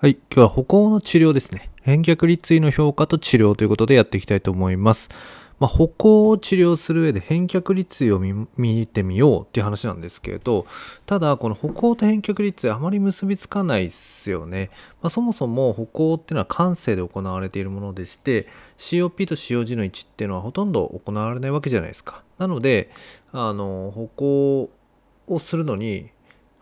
はい。今日は歩行の治療ですね。返却立位の評価と治療ということでやっていきたいと思います。まあ、歩行を治療する上で返却率位を見てみようっていう話なんですけれど、ただ、この歩行と返却立位あまり結びつかないっすよね。まあ、そもそも歩行っていうのは感性で行われているものでして、COP と COG の置っていうのはほとんど行われないわけじゃないですか。なので、あの、歩行をするのに、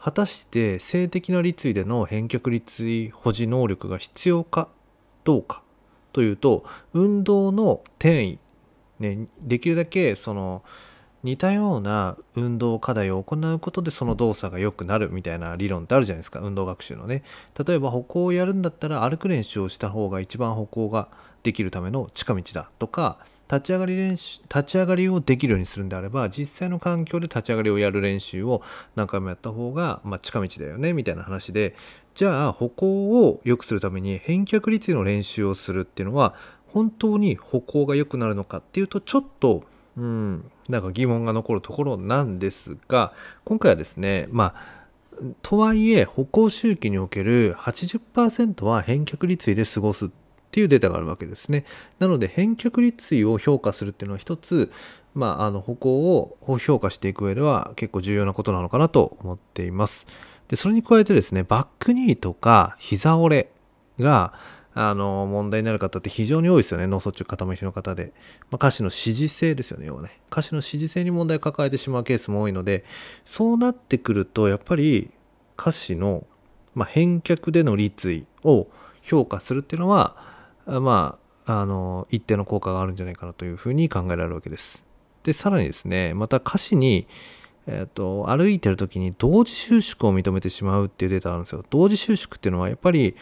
果たして性的な立位での返却立位保持能力が必要かどうかというと運動の転移、ね、できるだけその似たような運動課題を行うことでその動作が良くなるみたいな理論ってあるじゃないですか運動学習のね例えば歩行をやるんだったら歩く練習をした方が一番歩行ができるための近道だとか立ち上がり練習、立ち上がりをできるようにするんであれば、実際の環境で立ち上がりをやる練習を何回もやった方が、まあ、近道だよね、みたいな話で、じゃあ歩行を良くするために返却率の練習をするっていうのは、本当に歩行が良くなるのかっていうと、ちょっと、うん、なんか疑問が残るところなんですが、今回はですね、まあ、とはいえ歩行周期における80%は返却率で過ごすっっていうデータがあるわけですね。なので返却率を評価するっていうのは一つ、まあ、あの歩行を評価していく上では結構重要なことなのかなと思っています。で、それに加えてですね、バックニーとか膝折れが、あの、問題になる方って非常に多いですよね。脳卒中傾きの方で。まあ、歌詞の支持性ですよね、要はね。歌詞の支持性に問題を抱えてしまうケースも多いので、そうなってくると、やっぱり歌詞の、まあ、返却での立位を評価するっていうのは、まあ、あの、一定の効果があるんじゃないかなというふうに考えられるわけです。で、さらにですね、また歌詞に、えっ、ー、と、歩いてる時に同時収縮を認めてしまうっていうデータがあるんですよ。同時収縮っていうのは、やっぱり、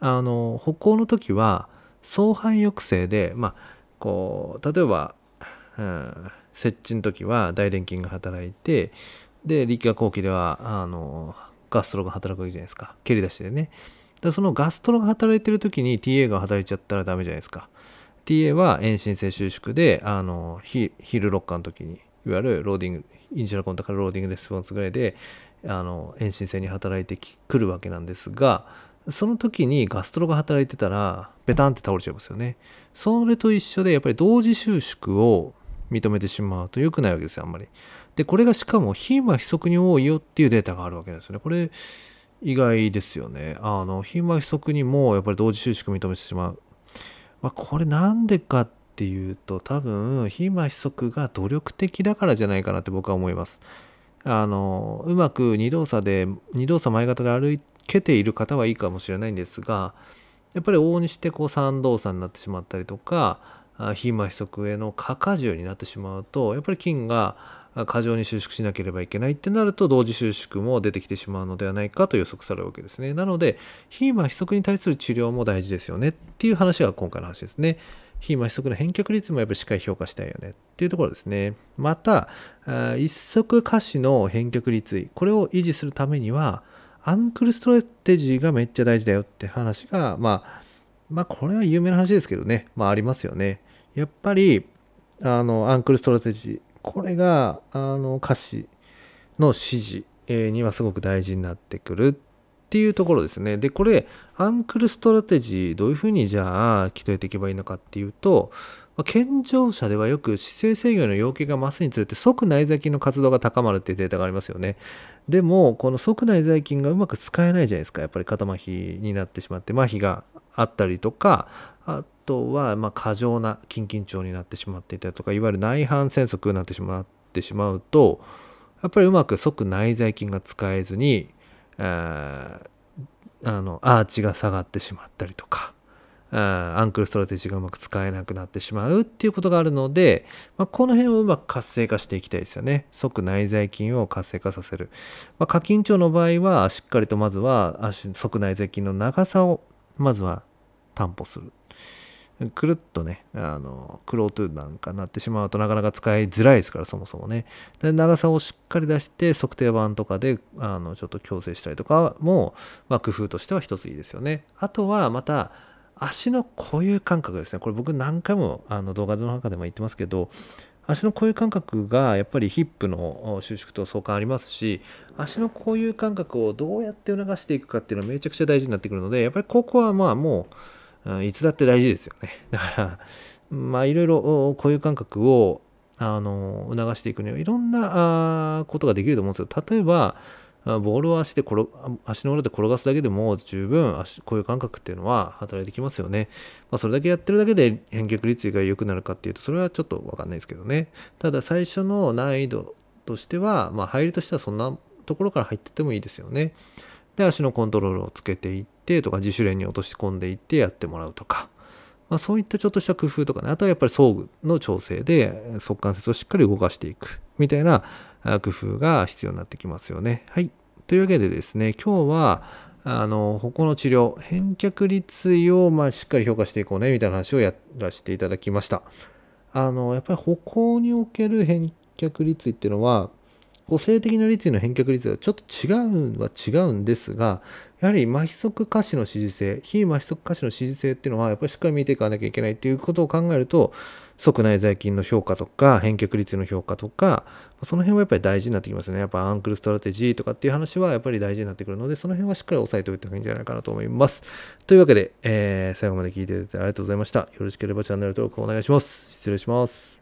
あの、歩行の時は、相反抑制で、まあ、こう、例えば、うん、接地の時は大臀筋が働いて、で、力学後期では、あの、ガストロが働くわけじゃないですか。蹴り出しでね。だそのガストロが働いてる時に TA が働いちゃったらダメじゃないですか。TA は遠心性収縮で、あの、ヒールロッカーの時に、いわゆるローディング、インジュラコンタからローディングレスポンスぐらいで、あの、遠心性に働いてくるわけなんですが、その時にガストロが働いてたら、ベタンって倒れちゃいますよね。それと一緒で、やっぱり同時収縮を認めてしまうと良くないわけですよ、あんまり。で、これがしかも、非は非則に多いよっていうデータがあるわけなんですよね。これ、意外ですよね。あの、貧乏不足にもやっぱり同時収縮認めてしまう。まあ、これなんでかっていうと、多分、貧乏不足が努力的だからじゃないかなって僕は思います。あの、うまく二動作で、二動作前方で歩けている方はいいかもしれないんですが、やっぱり往々にしてこう三動作になってしまったりとか、貧乏不足への過荷重になってしまうと、やっぱり金が過剰に収縮しなければいけないってなると同時収縮も出てきてしまうのではないかと予測されるわけですねなので非麻痺足に対する治療も大事ですよねっていう話が今回の話ですね非麻痺足の返却率もやっぱりしっかり評価したいよねっていうところですねまた一足下肢の返却率これを維持するためにはアンクルストレテジーがめっちゃ大事だよって話がまあまあこれは有名な話ですけどねまあありますよねやっぱりあのアンクルストレテジこれがあの歌詞の指示にはすごく大事になってくるっていうところですね。で、これ、アンクルストラテジー、どういうふうにじゃあ、鍛えていけばいいのかっていうと、まあ、健常者ではよく姿勢制御の要求が増すにつれて即内在筋の活動が高まるっていうデータがありますよね。でも、この即内在筋がうまく使えないじゃないですか。やっぱり肩麻痺になってしまって、麻痺があったりとか、あとは、ま過剰な筋緊張になってしまっていたりとか、いわゆる内反戦則になってしまってしまうと、やっぱりうまく即内在筋が使えずに、えー、あの、アーチが下がってしまったりとか、アンクルストラテジーがうまく使えなくなってしまうっていうことがあるので、まあ、この辺をうまく活性化していきたいですよね。即内在筋を活性化させる。まあ、課金長の場合は、しっかりとまずは即内在筋の長さをまずは担保する。くるっとね、あの、クロートゥーなんかなってしまうとなかなか使いづらいですから、そもそもね。で長さをしっかり出して、測定板とかで、あの、ちょっと矯正したりとかも、まあ、工夫としては一ついいですよね。あとは、また、足の固有感覚ですねこれ僕何回もあの動画の中でも言ってますけど足の固有感覚がやっぱりヒップの収縮と相関ありますし足の固有感覚をどうやって促していくかっていうのはめちゃくちゃ大事になってくるのでやっぱりここはまあもういつだって大事ですよね だからまあいろいろ固有感覚をあの促していくにはいろんなことができると思うんですよ例えばボールを足で転足の裏で転がすだけでも十分足こういう感覚っていうのは働いてきますよね。まあ、それだけやってるだけで返却率が良くなるかっていうとそれはちょっと分かんないですけどね。ただ最初の難易度としては、まあ、入りとしてはそんなところから入ってってもいいですよね。で足のコントロールをつけていってとか自主練に落とし込んでいってやってもらうとか。まあ、そういったちょっとした工夫とかね、あとはやっぱり装具の調整で、速関節をしっかり動かしていくみたいな工夫が必要になってきますよね。はい。というわけでですね、今日は、あの、歩行の治療、返却率を、まあ、しっかり評価していこうね、みたいな話をやらせていただきました。あの、やっぱり歩行における返却率っていうのは、個性的な率位の返却率はちょっと違うは違うんですが、やはり麻痺則歌詞の支持性、非麻痺則歌詞の支持性っていうのは、やっぱりしっかり見ていかなきゃいけないっていうことを考えると、即内在勤の評価とか、返却率の評価とか、その辺はやっぱり大事になってきますね。やっぱアンクルストラテジーとかっていう話はやっぱり大事になってくるので、その辺はしっかり押さえておいた方がいいんじゃないかなと思います。というわけで、えー、最後まで聞いていただいてありがとうございました。よろしければチャンネル登録お願いします。失礼します。